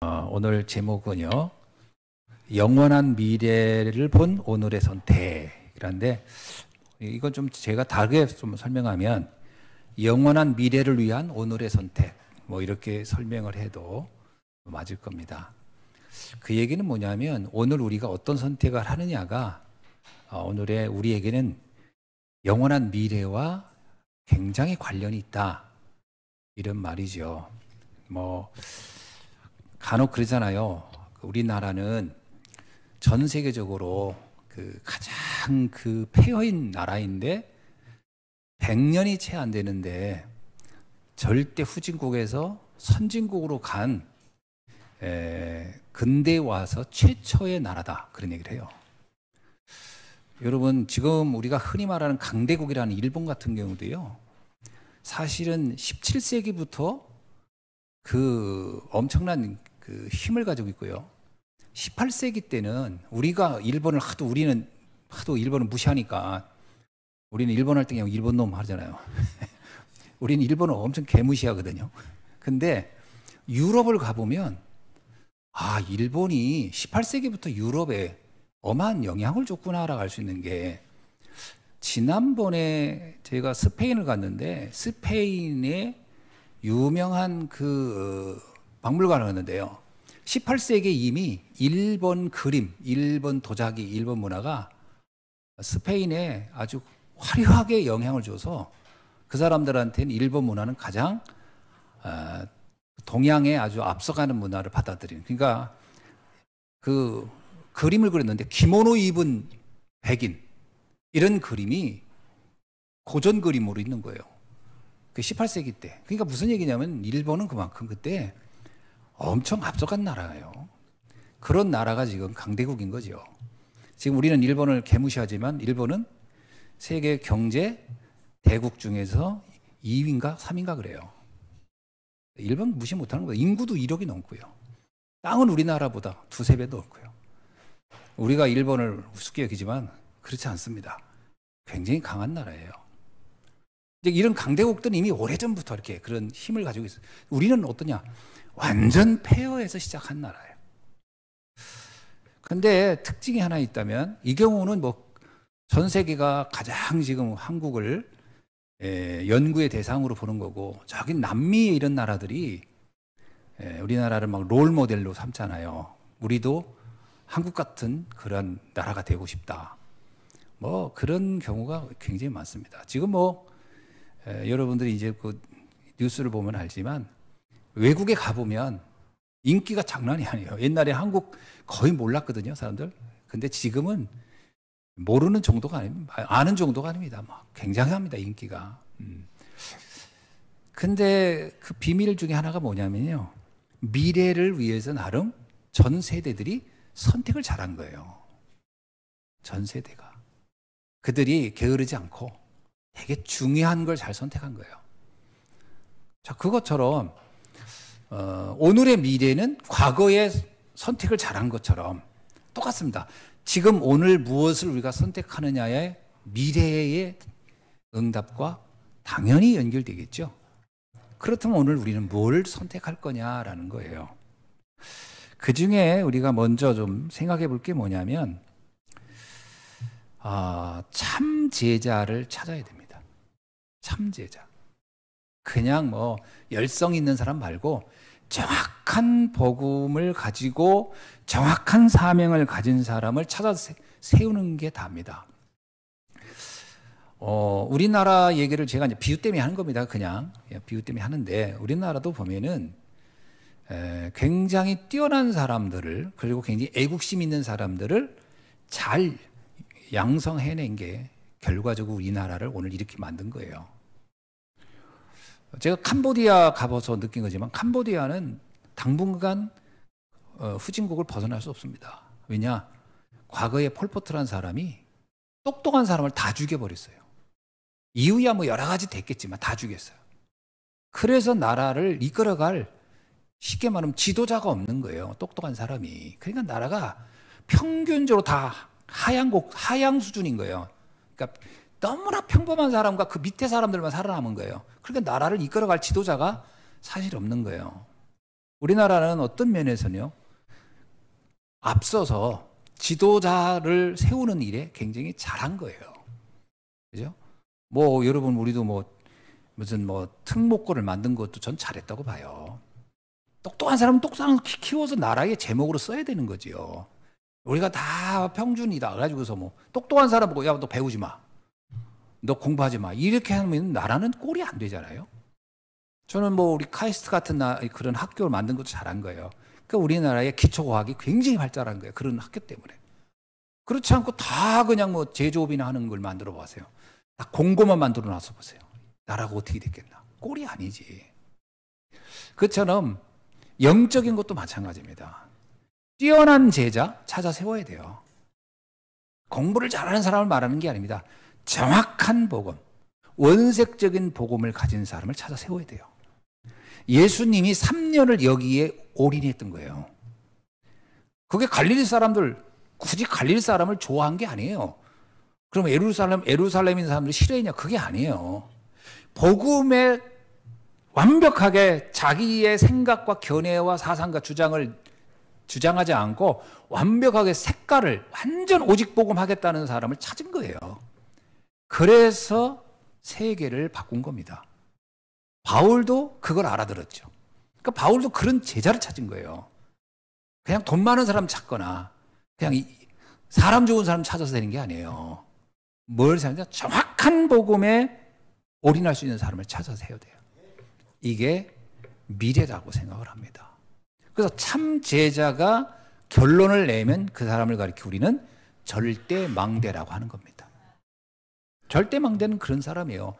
어, 오늘 제목은요. 영원한 미래를 본 오늘의 선택그런데 이건 좀 제가 다르게 좀 설명하면 영원한 미래를 위한 오늘의 선택 뭐 이렇게 설명을 해도 맞을 겁니다. 그 얘기는 뭐냐면 오늘 우리가 어떤 선택을 하느냐가 어, 오늘의 우리에게는 영원한 미래와 굉장히 관련이 있다 이런 말이죠. 뭐 간혹 그러잖아요. 그 우리나라는 전 세계적으로 그 가장 그 폐허인 나라인데 100년이 채 안 되는데 절대 후진국에서 선진국으로 간 에, 근대 와서 최초의 나라다 그런 얘기를 해요. 여러분 지금 우리가 흔히 말하는 강대국이라는 일본 같은 경우도요. 사실은 17세기부터 그 엄청난 그 힘을 가지고 있고요. 18세기 때는 우리가 일본을 하도 우리는 하도 일본을 무시하니까 우리는 일본 할 때 그냥 일본 놈 하잖아요. 우리는 일본을 엄청 개무시하거든요. 근데 유럽을 가보면 아, 일본이 18세기부터 유럽에 엄한 영향을 줬구나라고 할 수 있는 게 지난번에 제가 스페인을 갔는데 스페인의 유명한 그 어, 박물관을 갔는데요. 18세기 이미 일본 그림, 일본 도자기, 일본 문화가 스페인에 아주 화려하게 영향을 줘서 그 사람들한테는 일본 문화는 가장 어, 동양에 아주 앞서가는 문화를 받아들이는. 그러니까 그 그림을 그렸는데 기모노 입은 백인 이런 그림이 고전 그림으로 있는 거예요. 그 18세기 때. 그러니까 무슨 얘기냐면 일본은 그만큼 그때 엄청 앞서간 나라예요. 그런 나라가 지금 강대국인 거죠. 지금 우리는 일본을 개무시하지만 일본은 세계 경제 대국 중에서 2위인가 3위인가 그래요. 일본 무시 못하는 거예요. 인구도 1억이 넘고요. 땅은 우리나라보다 두세 배도 없고요. 우리가 일본을 우습게 여기지만 그렇지 않습니다. 굉장히 강한 나라예요. 이제 이런 강대국들은 이미 오래전부터 이렇게 그런 힘을 가지고 있어요. 우리는 어떠냐? 완전 폐허에서 시작한 나라예요. 근데 특징이 하나 있다면 이 경우는 뭐 전 세계가 가장 지금 한국을 예, 연구의 대상으로 보는 거고 저기 남미 이런 나라들이 예, 우리나라를 막 롤 모델로 삼잖아요. 우리도 한국 같은 그런 나라가 되고 싶다. 뭐 그런 경우가 굉장히 많습니다. 지금 뭐 예, 여러분들이 이제 그 뉴스를 보면 알지만 외국에 가보면 인기가 장난이 아니에요. 옛날에 한국 거의 몰랐거든요, 사람들. 근데 지금은 모르는 정도가 아닙니다. 아는 정도가 아닙니다. 막 굉장합니다, 인기가. 음. 근데 그 비밀 중에 하나가 뭐냐면요. 미래를 위해서 나름 전 세대들이 선택을 잘한 거예요. 전 세대가. 그들이 게으르지 않고 되게 중요한 걸 잘 선택한 거예요. 자, 그것처럼 어, 오늘의 미래는 과거의 선택을 잘한 것처럼 똑같습니다. 지금 오늘 무엇을 우리가 선택하느냐의 미래의 응답과 당연히 연결되겠죠. 그렇다면 오늘 우리는 뭘 선택할 거냐라는 거예요. 그 중에 우리가 먼저 좀 생각해 볼 게 뭐냐면, 아, 참 제자를 찾아야 됩니다. 참 제자. 그냥 뭐 열성 있는 사람 말고 정확한 복음을 가지고 정확한 사명을 가진 사람을 찾아 세우는 게 답니다. 어, 우리나라 얘기를 제가 이제 비유 때문에 하는 겁니다. 그냥 예, 비유 때문에 하는데 우리나라도 보면은 에, 굉장히 뛰어난 사람들을 그리고 굉장히 애국심 있는 사람들을 잘 양성해낸 게 결과적으로 우리나라를 오늘 이렇게 만든 거예요. 제가 캄보디아 가봐서 느낀 거지만 캄보디아는 당분간 어, 후진국을 벗어날 수 없습니다. 왜냐? 과거에 폴포트란 사람이 똑똑한 사람을 다 죽여버렸어요. 이후야뭐 여러 가지 됐겠지만 다 죽였어요. 그래서 나라를 이끌어갈 쉽게 말하면 지도자가 없는 거예요. 똑똑한 사람이. 그러니까 나라가 평균적으로 다 하향 곡, 하향 수준인 거예요. 그러니까 너무나 평범한 사람과 그 밑에 사람들만 살아남은 거예요. 그러니까 나라를 이끌어갈 지도자가 사실 없는 거예요. 우리나라는 어떤 면에서는요, 앞서서 지도자를 세우는 일에 굉장히 잘한 거예요. 그죠? 뭐, 여러분, 우리도 뭐, 무슨 뭐, 특목고를 만든 것도 전 잘했다고 봐요. 똑똑한 사람은 똑똑한 키워서 나라의 제목으로 써야 되는 거지요. 우리가 다 평준이다. 그래가지고서 뭐, 똑똑한 사람 보고, 야, 너 배우지 마. 너 공부하지 마. 이렇게 하면 나라는 꼴이 안 되잖아요. 저는 뭐 우리 카이스트 같은 나, 그런 학교를 만든 것도 잘한 거예요. 그러니까 우리나라의 기초과학이 굉장히 발달한 거예요. 그런 학교 때문에. 그렇지 않고 다 그냥 뭐 제조업이나 하는 걸 만들어 보세요. 다 공고만 만들어 놔서 보세요. 나라가 어떻게 됐겠나. 꼴이 아니지. 그처럼 영적인 것도 마찬가지입니다. 뛰어난 제자 찾아 세워야 돼요. 공부를 잘하는 사람을 말하는 게 아닙니다. 정확한 복음, 원색적인 복음을 가진 사람을 찾아 세워야 돼요. 예수님이 3년을 여기에 올인했던 거예요. 그게 갈릴리 사람들 굳이 갈릴 사람을 좋아한 게 아니에요. 그럼 에루살렘 에루살렘인 사람들이 싫어했냐? 그게 아니에요. 복음에 완벽하게 자기의 생각과 견해와 사상과 주장을 주장하지 않고 완벽하게 색깔을 완전 오직 복음하겠다는 사람을 찾은 거예요. 그래서 세계를 바꾼 겁니다. 바울도 그걸 알아들었죠. 그러니까 바울도 그런 제자를 찾은 거예요. 그냥 돈 많은 사람 찾거나 그냥 사람 좋은 사람 찾아서 되는 게 아니에요. 뭘 찾냐? 정확한 복음에 올인할 수 있는 사람을 찾아서 해야 돼요. 이게 미래라고 생각을 합니다. 그래서 참 제자가 결론을 내면 그 사람을 가리켜 우리는 절대 망대라고 하는 겁니다. 절대 망대는 그런 사람이에요.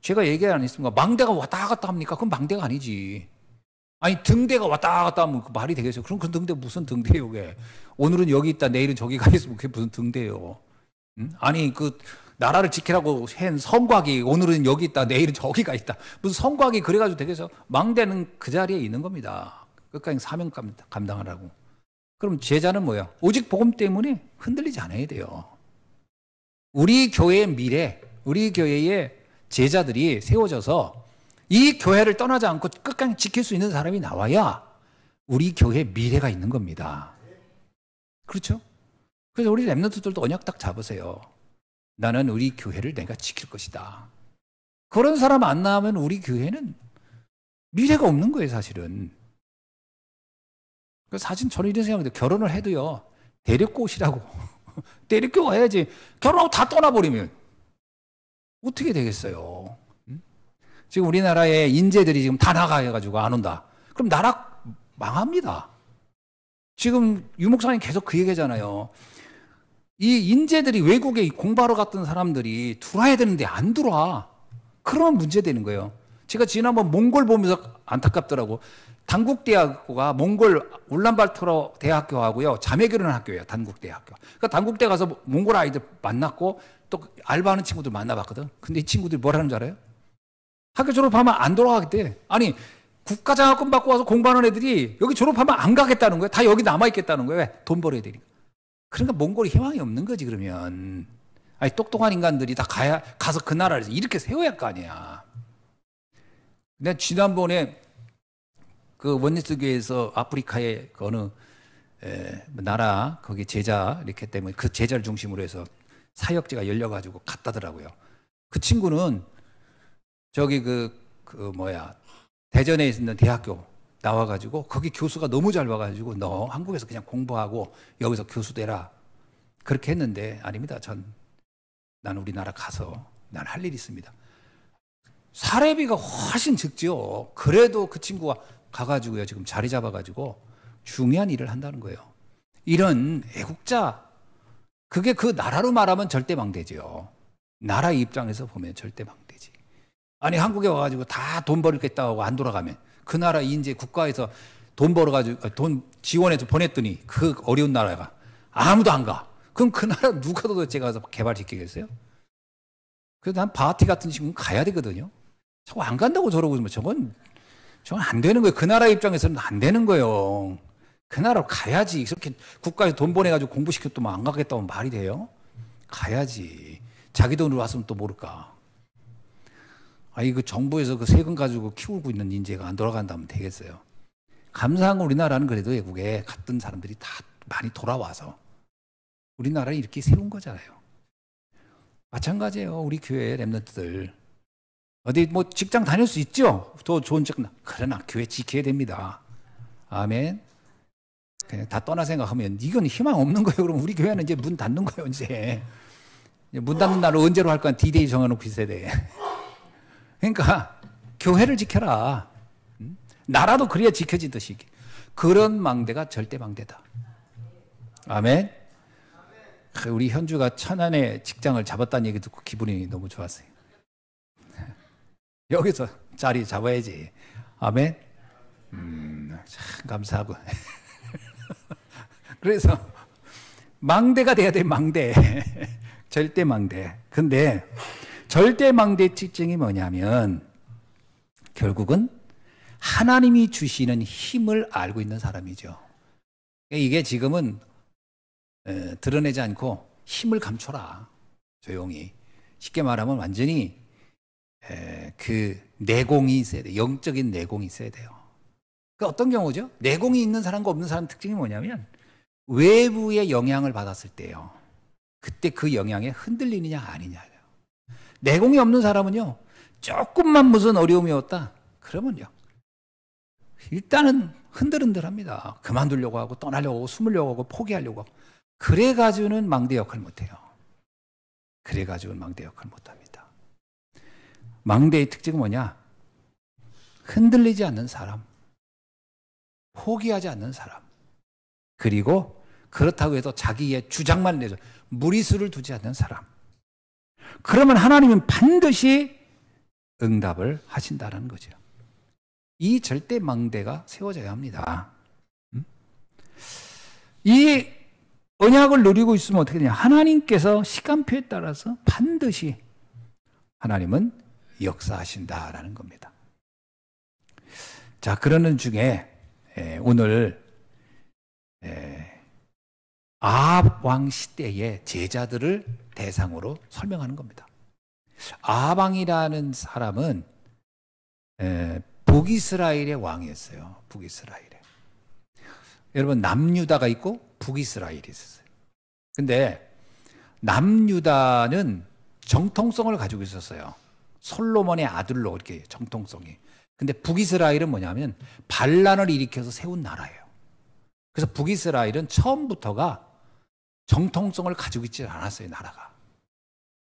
제가 얘기 안 했습니까? 망대가 왔다 갔다 합니까? 그건 망대가 아니지. 아니 등대가 왔다 갔다 하면 그 말이 되겠어요. 그럼 그 등대 무슨 등대요, 그게 오늘은 여기 있다, 내일은 저기 가 있으면 그게 무슨 등대요? 음? 아니 그 나라를 지키라고 한 성곽이 오늘은 여기 있다, 내일은 저기가 있다. 무슨 성곽이 그래가지고 되겠어? 망대는 그 자리에 있는 겁니다. 끝까지 사명 감당하라고. 그럼 제자는 뭐야? 오직 복음 때문에 흔들리지 않아야 돼요. 우리 교회의 미래, 우리 교회의 제자들이 세워져서 이 교회를 떠나지 않고 끝까지 지킬 수 있는 사람이 나와야 우리 교회의 미래가 있는 겁니다. 그렇죠? 그래서 우리 랩런트들도 언약 딱 잡으세요. 나는 우리 교회를 내가 지킬 것이다. 그런 사람 안 나오면 우리 교회는 미래가 없는 거예요, 사실은. 그 사진 저는 이런 생각인데 결혼을 해도요, 대륙 꽃시라고 때리켜 와야지. 결혼하고 다 떠나버리면 어떻게 되겠어요? 지금 우리나라의 인재들이 지금 다 나가해가지고 안 온다. 그럼 나라 망합니다. 지금 유목사님 계속 그 얘기잖아요. 이 인재들이 외국에 공부하러 갔던 사람들이 들어와야 되는데 안 들어와. 그러면 문제 되는 거예요. 제가 지난번 몽골 보면서 안타깝더라고. 단국대학교가 몽골 울란바토르 대학교하고요. 자매교류 학교예요. 단국대학교. 그러니까 단국대 가서 몽골 아이들 만났고 또 알바하는 친구들 만나봤거든. 근데 이 친구들이 뭐라는 줄 알아요? 학교 졸업하면 안 돌아가겠대. 아니 국가장학금 받고 와서 공부하는 애들이 여기 졸업하면 안 가겠다는 거예요다 여기 남아있겠다는 거야. 왜? 돈 벌어야 되니까. 그러니까 몽골이 희망이 없는 거지 그러면. 아니 똑똑한 인간들이 다 가야 가서 그 나라를 이렇게 세워야 할 거 아니야. 내가 지난번에 그 원리스 교회에서 아프리카의 그 어느 에, 나라 거기 제자 이렇게 때문에 그 제자를 중심으로 해서 사역지가 열려가지고 갔다더라고요. 그 친구는 저기 그, 그 뭐야 대전에 있는 대학교 나와가지고 거기 교수가 너무 잘 와가지고 너 한국에서 그냥 공부하고 여기서 교수 되라 그렇게 했는데 아닙니다. 전 난 우리나라 가서 난 할 일 있습니다. 사례비가 훨씬 적죠 그래도 그 친구가 가가지고요. 지금 자리 잡아가지고 중요한 일을 한다는 거예요. 이런 애국자, 그게 그 나라로 말하면 절대 망대지요. 나라 입장에서 보면 절대 망대지. 아니, 한국에 와가지고 다 돈 벌겠다 하고 안 돌아가면 그 나라 인제 국가에서 돈 벌어가지고 어, 돈 지원해서 보냈더니 그 어려운 나라가 아무도 안 가. 그럼 그 나라 누가 도대체 가서 개발시키겠어요? 그래서 난 바티 같은 친구는 가야 되거든요. 자꾸 안 간다고 저러고 있으면 저건 저건 안 되는 거예요. 그 나라 입장에서는 안 되는 거예요. 그 나라로 가야지. 그렇게 국가에서 돈 보내가지고 공부시켰더만 뭐 안 가겠다면 말이 돼요? 가야지. 자기 돈으로 왔으면 또 모를까. 아니, 그 정부에서 그 세금 가지고 키우고 있는 인재가 안 돌아간다면 되겠어요. 감사한 거 우리나라는 그래도 외국에 갔던 사람들이 다 많이 돌아와서 우리나라를 이렇게 세운 거잖아요. 마찬가지예요. 우리 교회 랩런트들. 어디 뭐 직장 다닐 수 있죠? 더 좋은 직장. 그러나 교회 지켜야 됩니다. 아멘. 그냥 다 떠나 생각하면 이건 희망 없는 거예요. 그럼 우리 교회는 이제 문 닫는 거예요, 이제. 문 닫는 날을 언제로 할거 디데이 정해놓고 있어야 돼. 그러니까 교회를 지켜라. 음? 나라도 그래야 지켜지듯이. 그런 망대가 절대 망대다. 아멘. 우리 현주가 천안에 직장을 잡았다는 얘기 듣고 기분이 너무 좋았어요. 여기서 자리 잡아야지. 아멘. 음, 참 감사하고. 그래서 망대가 돼야 돼, 망대. 절대 망대. 근데 절대 망대의 특징이 뭐냐면 결국은 하나님이 주시는 힘을 알고 있는 사람이죠. 이게 지금은 드러내지 않고 힘을 감춰라. 조용히. 쉽게 말하면 완전히 그 내공이 있어야 돼. 요 영적인 내공이 있어야 돼요. 그 어떤 경우죠? 내공이 있는 사람과 없는 사람 특징이 뭐냐면 외부의 영향을 받았을 때요. 그때 그 영향에 흔들리느냐 아니냐. 내공이 없는 사람은요. 조금만 무슨 어려움이 었다 그러면요. 일단은 흔들흔들합니다. 그만두려고 하고 떠나려고 하고 숨으려고 하고 포기하려고 하고. 그래가지고는 망대 역할 못해요. 그래가지고는 망대 역할 못합니다. 망대의 특징은 뭐냐? 흔들리지 않는 사람. 포기하지 않는 사람. 그리고 그렇다고 해도 자기의 주장만 내서 무리수를 두지 않는 사람. 그러면 하나님은 반드시 응답을 하신다는 거죠. 이 절대 망대가 세워져야 합니다. 음? 이 언약을 누리고 있으면 어떻게 되냐. 하나님께서 시간표에 따라서 반드시 하나님은 역사하신다라는 겁니다. 자, 그러는 중에 오늘 아합 왕 시대의 제자들을 대상으로 설명하는 겁니다. 아합 왕이라는 사람은 북이스라엘의 왕이었어요. 북이스라엘의. 여러분 남유다가 있고 북이스라엘이 있었어요. 근데 남유다는 정통성을 가지고 있었어요. 솔로몬의 아들로 이렇게 정통성이. 근데 북이스라엘은 뭐냐면 반란을 일으켜서 세운 나라예요. 그래서 북이스라엘은 처음부터가 정통성을 가지고 있지 않았어요, 나라가.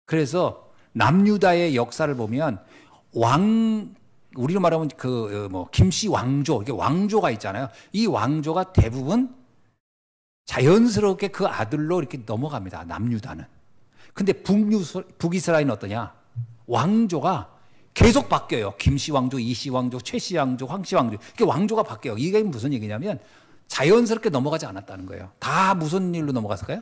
그래서 남유다의 역사를 보면 왕 우리로 말하면 그뭐 어, 김씨 왕조 이게 왕조가 있잖아요. 이 왕조가 대부분 자연스럽게 그 아들로 이렇게 넘어갑니다. 남유다는. 근데 북유 북이스라엘은 어떠냐? 왕조가 계속 바뀌어요. 김씨 왕조, 이씨 왕조, 최씨 왕조, 황씨 왕조. 이게 왕조가 바뀌어요. 이게 무슨 얘기냐면 자연스럽게 넘어가지 않았다는 거예요. 다 무슨 일로 넘어갔을까요?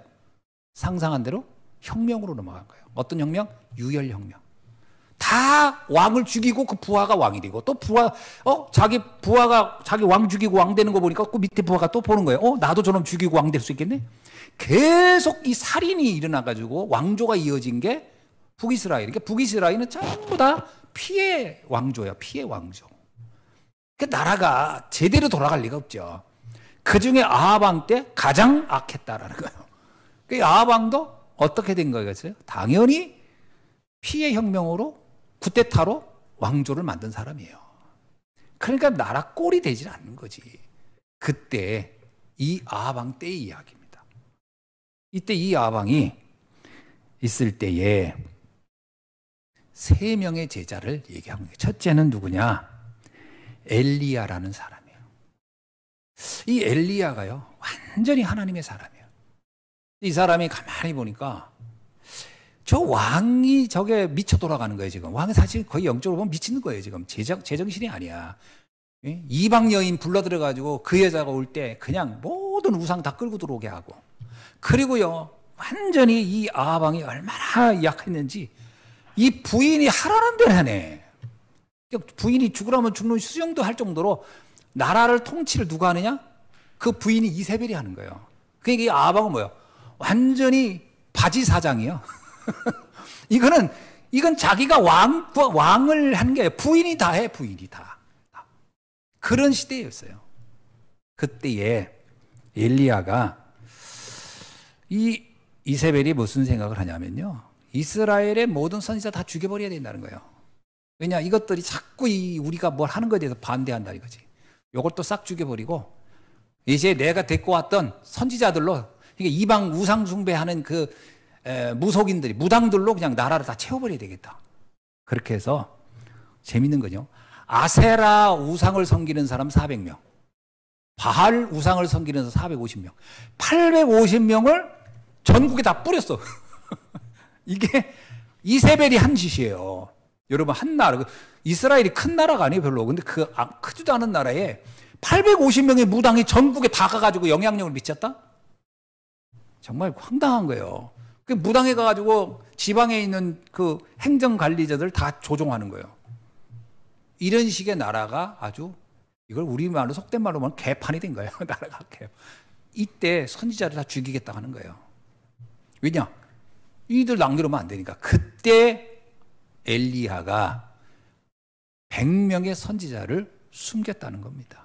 상상한 대로 혁명으로 넘어간 거예요. 어떤 혁명? 유혈 혁명. 다 왕을 죽이고 그 부하가 왕이 되고 또 부하 어 자기 부하가 자기 왕 죽이고 왕 되는 거 보니까 그 밑에 부하가 또 보는 거예요. 어 나도 저놈 죽이고 왕 될 수 있겠네. 계속 이 살인이 일어나 가지고 왕조가 이어진 게 북이스라엘. 그러니까 북이스라엘은 전부 다 피해 왕조야. 피해 왕조. 그 나라가 제대로 돌아갈 리가 없죠. 그 중에 아하방 때 가장 악했다라는 거예요. 그 아하방도 어떻게 된 거겠어요? 당연히 피해 혁명으로 구테타로 왕조를 만든 사람이에요. 그러니까 나라 꼴이 되질 않는 거지. 그때 이 아하방 때의 이야기입니다. 이때 이 아하방이 있을 때에 세 명의 제자를 얘기하고 있요 첫째는 누구냐? 엘리야라는 사람이에요. 이 엘리야가요. 완전히 하나님의 사람이에요. 이 사람이 가만히 보니까 저 왕이 저게 미쳐 돌아가는 거예요, 지금. 왕이 사실 거의 영적으로 보면 미치는 거예요, 지금. 제정, 제정신이 아니야. 예? 이방 여인 불러들여가지고 그 여자가 올 때 그냥 모든 우상 다 끌고 들어오게 하고. 그리고요, 완전히 이 아방이 얼마나 약했는지 이 부인이 하라는 대로 하네. 그 부인이 죽으라면 죽는 수영도할 정도로 나라를 통치를 누가 하느냐? 그 부인이 이세벨이 하는 거예요. 그러니까 이아방은 뭐예요? 완전히 바지 사장이요. 이거는 이건 자기가 왕 왕을 한 게 부인이 다 해 부인이 다. 그런 시대였어요. 그때에 엘리야가 이 이세벨이 무슨 생각을 하냐면요. 이스라엘의 모든 선지자 다 죽여버려야 된다는 거예요. 왜냐 이것들이 자꾸 이 우리가 뭘 하는 것에 대해서 반대한다 이거지. 요것도 싹 죽여버리고 이제 내가 데리고 왔던 선지자들로 이방 우상 숭배하는 그 무속인들이 무당들로 그냥 나라를 다 채워버려야 되겠다. 그렇게 해서 재밌는 거죠. 아세라 우상을 섬기는 사람 400명, 바알 우상을 섬기는 사람 450명, 850명을 전국에 다 뿌렸어. 이게 이세벨이 한 짓이에요. 여러분 한 나라 그 이스라엘이 큰 나라가 아니에요 별로. 근데 그 아, 크지도 않은 나라에 850명의 무당이 전국에 다 가가지고 영향력을 미쳤다? 정말 황당한 거예요. 그 무당에 가가지고 지방에 있는 그 행정 관리자들 다 조종하는 거예요. 이런 식의 나라가 아주 이걸 우리말로 속된 말로 보면 개판이 된 거예요. 나라가 개. 이때 선지자를 다 죽이겠다 하는 거예요. 왜냐? 이들 남겨놓으면 안 되니까. 그때 엘리야가 100명의 선지자를 숨겼다는 겁니다.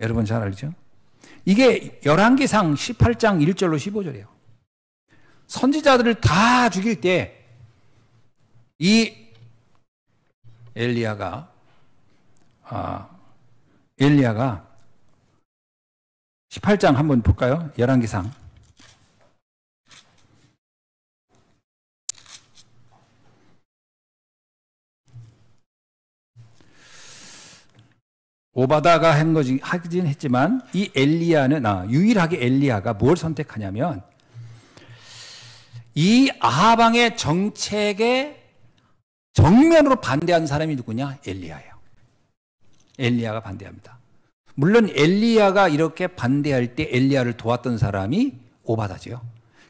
여러분 잘 알죠? 이게 11기상 18장 1절로 15절이에요. 선지자들을 다 죽일 때 이 엘리야가 아 엘리야가 18장 한번 볼까요? 11기상 오바다가 한 거지 하긴 했지만 이 엘리야는 아, 유일하게 엘리야가 뭘 선택하냐면 이 아하방의 정책에 정면으로 반대한 사람이 누구냐? 엘리야예요. 엘리야가 반대합니다. 물론 엘리야가 이렇게 반대할 때 엘리야를 도왔던 사람이 오바다지요.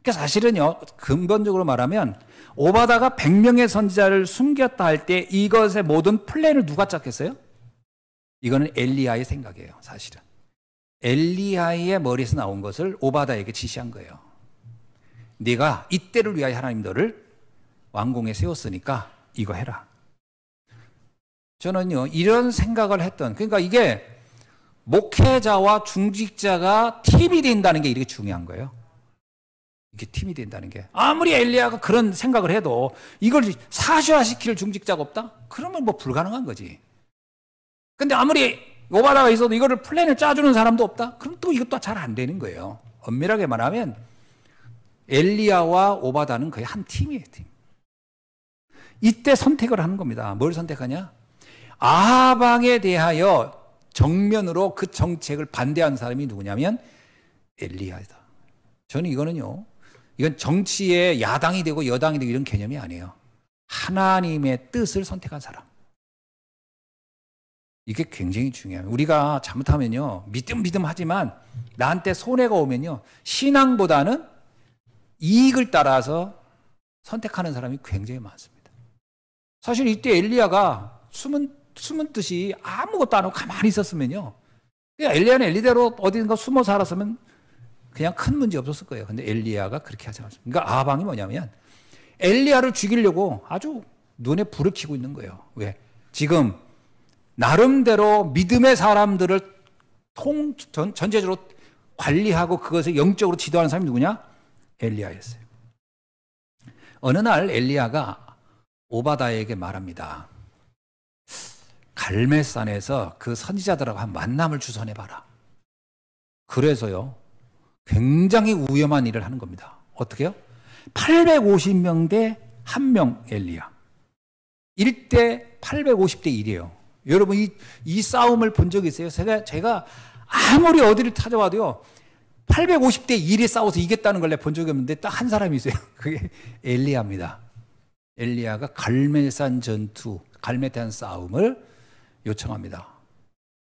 그러니까 사실은요, 근본적으로 말하면 오바다가 100명의 선지자를 숨겼다 할 때 이것의 모든 플랜을 누가 짰겠어요? 이거는 엘리야의 생각이에요, 사실은. 엘리야의 머리에서 나온 것을 오바다에게 지시한 거예요. 네가 이때를 위하여 하나님 너를 왕궁에 세웠으니까 이거 해라. 저는요, 이런 생각을 했던, 그러니까 이게 목회자와 중직자가 팀이 된다는 게 이렇게 중요한 거예요. 이게 팀이 된다는 게. 아무리 엘리야가 그런 생각을 해도 이걸 사실화시킬 중직자가 없다? 그러면 뭐 불가능한 거지. 근데 아무리 오바다가 있어도 이거를 플랜을 짜주는 사람도 없다? 그럼 또 이것도 잘 안 되는 거예요. 엄밀하게 말하면 엘리야와 오바다는 거의 한 팀이에요, 팀. 이때 선택을 하는 겁니다. 뭘 선택하냐? 아방에 대하여 정면으로 그 정책을 반대한 사람이 누구냐면 엘리야다. 저는 이거는요. 이건 정치의 야당이 되고 여당이 되고 이런 개념이 아니에요. 하나님의 뜻을 선택한 사람. 이게 굉장히 중요해요. 우리가 잘못하면요. 믿음믿음 하지만 나한테 손해가 오면요. 신앙보다는 이익을 따라서 선택하는 사람이 굉장히 많습니다. 사실 이때 엘리야가 숨은 숨은 뜻이 아무것도 안 하고 가만히 있었으면요. 엘리야는 엘리대로 어딘가 숨어 살았으면 그냥 큰 문제 없었을 거예요. 근데 엘리야가 그렇게 하지 않습니다. 그러니까 아방이 뭐냐면 엘리야를 죽이려고 아주 눈에 불을 켜고 있는 거예요. 왜? 지금 나름대로 믿음의 사람들을 통, 전, 전체적으로 관리하고 그것을 영적으로 지도하는 사람이 누구냐? 엘리야였어요. 어느 날 엘리야가 오바다에게 말합니다. 갈매산에서그 선지자들하고 한 만남을 주선해봐라. 그래서요, 굉장히 위험한 일을 하는 겁니다. 어떻게요? 850명 대 1명 엘리야. 1대 850대 1이에요. 여러분 이, 이 싸움을 본적이 있어요? 제가, 제가 아무리 어디를 찾아와도요. 850대 1에 싸워서 이겼다는 걸 내가 본 적이 없는데 딱 한 사람이 있어요. 그게 엘리야입니다. 엘리야가 갈매산 전투, 갈멜산 싸움을 요청합니다.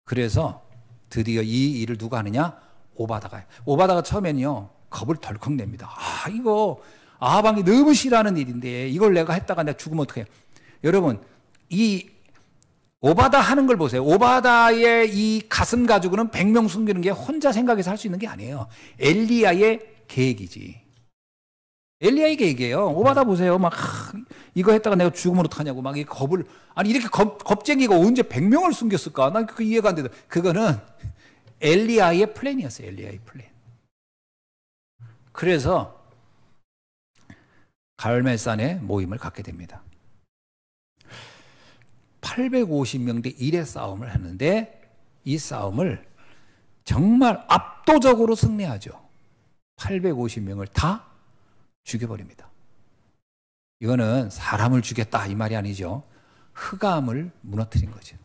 그래서 드디어 이 일을 누가 하느냐? 오바다가요. 오바다가 처음에는요. 겁을 덜컥 냅니다. 아, 이거 아방이 너무 싫어하는 일인데 이걸 내가 했다가 내가 죽으면 어떡해요? 여러분, 이 오바다 하는 걸 보세요. 오바다의 이 가슴 가지고는 백 명 숨기는 게 혼자 생각해서 할 수 있는 게 아니에요. 엘리야의 계획이지. 엘리야의 계획이에요. 오바다 음. 보세요. 막 이거 했다가 내가 죽으면 어떡하냐고 막 이 겁을 아니 이렇게 겁, 겁쟁이가 언제 백명을 숨겼을까? 난그 이해가 안 되다. 그거는 엘리야의 플랜이었어요. 엘리야의 플랜. 그래서 갈멜산에 모임을 갖게 됩니다. 850명대 1의 싸움을 하는데 이 싸움을 정말 압도적으로 승리하죠. 850명을 다 죽여버립니다. 이거는 사람을 죽였다 이 말이 아니죠. 흑암을 무너뜨린 거죠.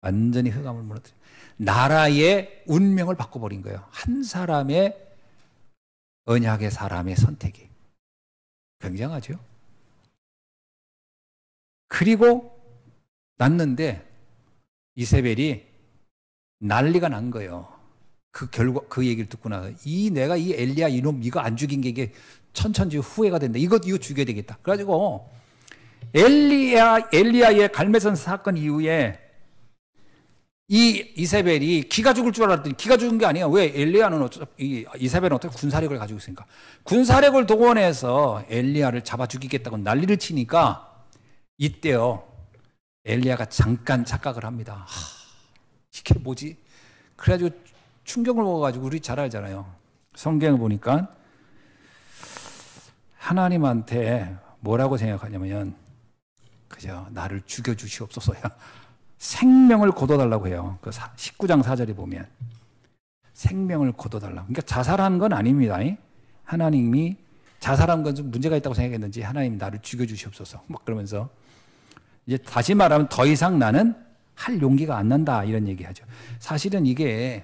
완전히 흑암을 무너뜨린 나라의 운명을 바꿔버린 거예요. 한 사람의 언약의 사람의 선택이 굉장하죠. 그리고 났는데 이세벨이 난리가 난 거예요. 그 결과 그 얘기를 듣고 나서 이 내가 이 엘리야 이놈 이거 안 죽인 게 이게 천천히 후회가 된다. 이거 이거 죽여야 되겠다. 그래가지고 엘리야 엘리야의 갈매선 사건 이후에 이 이세벨이 기가 죽을 줄 알았더니 기가 죽은 게 아니야. 왜 엘리야는 어차피 이세벨은 어떻게 군사력을 가지고 있으니까 군사력을 동원해서 엘리야를 잡아 죽이겠다고 난리를 치니까 이때요 엘리야가 잠깐 착각을 합니다. 하, 이게 뭐지? 그래가지고 충격을 먹어가지고 우리 잘 알잖아요. 성경을 보니까 하나님한테 뭐라고 생각하냐면 그저 나를 죽여주시옵소서야 생명을 거둬달라고 해요. 그 19장 4절에 보면 생명을 거둬달라. 그러니까 자살한 건 아닙니다. 하나님이 자살한 건 좀 문제가 있다고 생각했는지 하나님 나를 죽여주시옵소서 막 그러면서 이제 다시 말하면 더 이상 나는 할 용기가 안 난다 이런 얘기하죠. 사실은 이게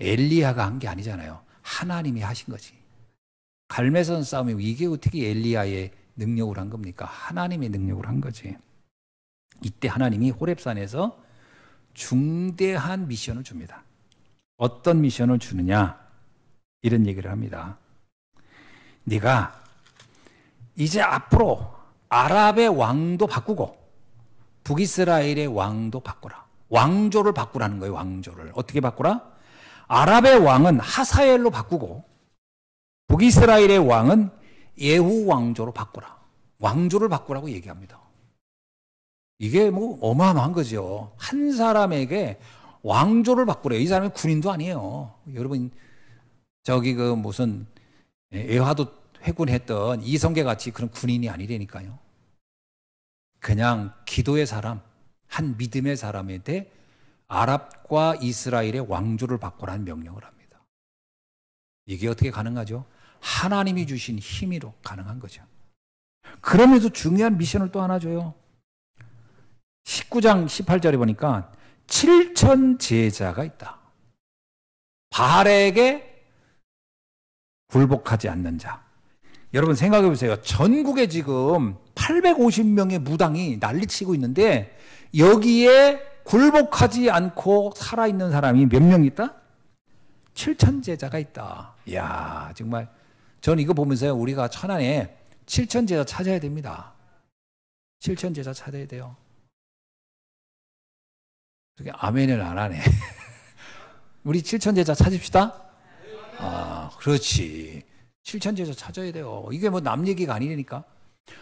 엘리야가 한 게 아니잖아요. 하나님이 하신 거지. 갈매선 싸움이 이게 어떻게 엘리야의 능력을 한 겁니까? 하나님의 능력을 한 거지. 이때 하나님이 호랩산에서 중대한 미션을 줍니다. 어떤 미션을 주느냐? 이런 얘기를 합니다. 네가 이제 앞으로 아랍의 왕도 바꾸고 북이스라엘의 왕도 바꾸라. 왕조를 바꾸라는 거예요. 왕조를. 어떻게 바꾸라? 아랍의 왕은 하사엘로 바꾸고 북이스라엘의 왕은 예후 왕조로 바꾸라. 왕조를 바꾸라고 얘기합니다. 이게 뭐 어마어마한 거죠. 한 사람에게 왕조를 바꾸래요. 이 사람이 군인도 아니에요. 여러분 저기 그 무슨 애화도 예, 회군했던 이성계 같이 그런 군인이 아니라니까요. 그냥 기도의 사람, 한 믿음의 사람에 대해 아랍과 이스라엘의 왕조를 바꾸라는 명령을 합니다. 이게 어떻게 가능하죠? 하나님이 주신 힘으로 가능한 거죠. 그러면서 중요한 미션을 또 하나 줘요. 19장 18절에 보니까 7천 제자가 있다. 바알에게 굴복하지 않는 자. 여러분 생각해 보세요. 전국에 지금 850명의 무당이 난리치고 있는데 여기에 굴복하지 않고 살아있는 사람이 몇 명 있다? 7천 제자가 있다. 이야 정말 저는 이거 보면서 우리가 천안에 7천 제자 찾아야 됩니다. 7천 제자 찾아야 돼요. 그게 아멘을 안 하네. 우리 7천 제자 찾읍시다. 아, 그렇지. 7천 제자 찾아야 돼요. 이게 뭐 남 얘기가 아니니까.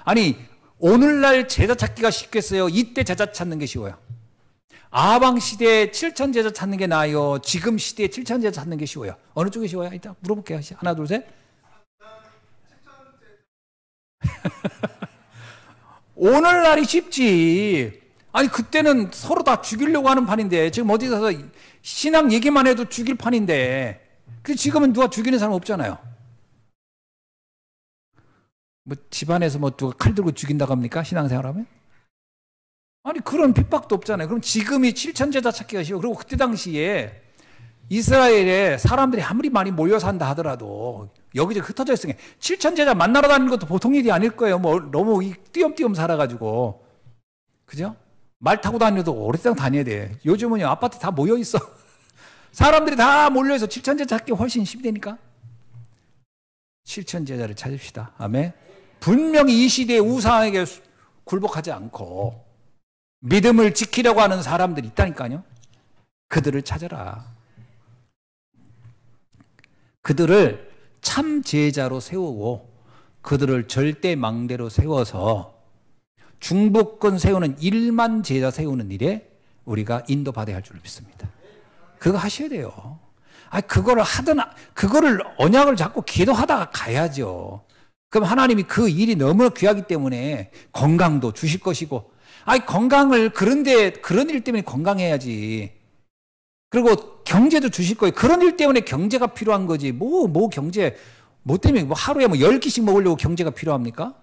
아니 오늘날 제자 찾기가 쉽겠어요? 이때 제자 찾는 게 쉬워요. 아방 시대에 7천 제자 찾는 게 나아요. 지금 시대에 7천 제자 찾는 게 쉬워요. 어느 쪽이 쉬워요? 일단 물어볼게요. 하나 둘 셋. 오늘날이 쉽지. 아니 그때는 서로 다 죽이려고 하는 판인데 지금 어디 가서 신앙 얘기만 해도 죽일 판인데. 그 지금은 누가 죽이는 사람 없잖아요. 뭐 집안에서 뭐 누가 칼 들고 죽인다고 합니까? 신앙생활하면? 아니 그런 핍박도 없잖아요. 그럼 지금이 7천제자 찾기가 쉬워. 그리고 그때 당시에 이스라엘에 사람들이 아무리 많이 모여 산다 하더라도 여기저기 흩어져 있으니 7천제자 만나러 다니는 것도 보통 일이 아닐 거예요. 뭐 너무 띄엄띄엄 살아가지고 그죠? 말 타고 다녀도 오랫동안 다녀야 돼. 요즘은요 아파트 다 모여 있어. 사람들이 다 몰려서 7천제자 찾기 훨씬 쉽다니까. 7천제자를 찾읍시다. 아멘. 분명히 이 시대의 우상에게 굴복하지 않고 믿음을 지키려고 하는 사람들이 있다니까요. 그들을 찾아라. 그들을 참 제자로 세우고 그들을 절대 망대로 세워서 중복권 세우는 일만 제자 세우는 일에 우리가 인도받아야 할 줄 믿습니다. 그거 하셔야 돼요. 아, 그거를 하든, 그거를 언약을 잡고 기도하다가 가야죠. 그럼 하나님이 그 일이 너무 귀하기 때문에 건강도 주실 것이고, 아니, 건강을, 그런데, 그런 일 때문에 건강해야지. 그리고 경제도 주실 거예요. 그런 일 때문에 경제가 필요한 거지. 뭐, 뭐 경제, 뭐 때문에 뭐 하루에 뭐 10끼씩 먹으려고 경제가 필요합니까?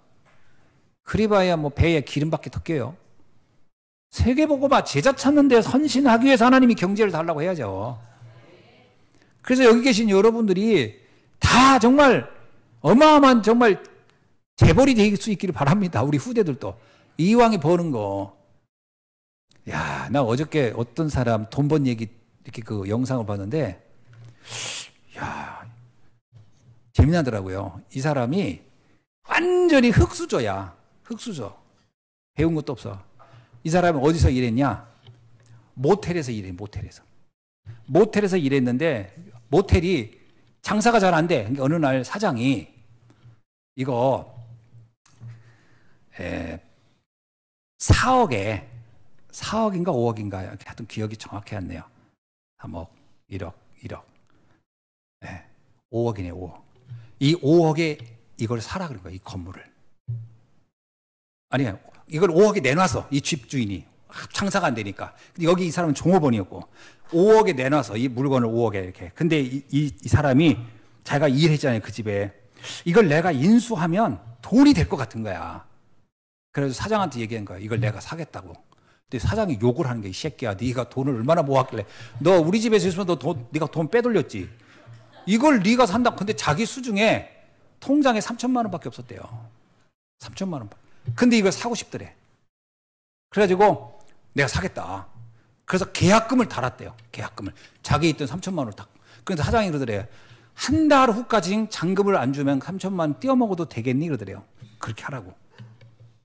그리봐야 뭐 배에 기름밖에 더 껴요. 세계보고봐 제자 찾는데 선신하기 위해서 하나님이 경제를 달라고 해야죠. 그래서 여기 계신 여러분들이 다 정말 어마어마한 정말 재벌이 될 수 있기를 바랍니다. 우리 후대들도. 이왕에 버는 거. 야, 나 어저께 어떤 사람 돈 번 얘기 이렇게 그 영상을 봤는데, 야, 재미나더라고요. 이 사람이 완전히 흙수저야흙수저 배운 것도 없어. 이 사람은 어디서 일했냐? 모텔에서 일해, 모텔에서. 모텔에서 일했는데, 모텔이 장사가 잘 안 돼. 그러니까 어느 날 사장이 이거 에, 4억에 4억인가 5억인가 하여튼 기억이 정확히 안 나요. 3억, 1억, 1억. 네, 예, 5억이네, 5억. 이 5억에 이걸 사라 그런 거야, 이 건물을. 아니, 이걸 5억에 내놔서, 이 집주인이. 창사가 안 되니까. 근데 여기 이 사람은 종업원이었고 5억에 내놔서 이 물건을 5억에 이렇게. 근데 이, 이, 이 사람이 자기가 일했잖아요 그 집에. 이걸 내가 인수하면 돈이 될 것 같은 거야. 그래서 사장한테 얘기한 거야. 이걸 내가 사겠다고. 근데 사장이 욕을 하는 게이 새끼야. 네가 돈을 얼마나 모았길래 너 우리 집에서 있으면 너 돈, 네가 돈 빼돌렸지. 이걸 네가 산다. 근데 자기 수중에 통장에 3천만 원밖에 없었대요. 3천만 원. 밖에. 근데 이걸 사고 싶더래. 그래가지고 내가 사겠다. 그래서 계약금을 달았대요. 계약금을. 자기 있던 3천만 원을 딱. 그래서 사장이 그러더래요. 한 달 후까지 잔금을 안 주면 3천만 원 떼어먹어도 되겠니? 그러더래요. 그렇게 하라고.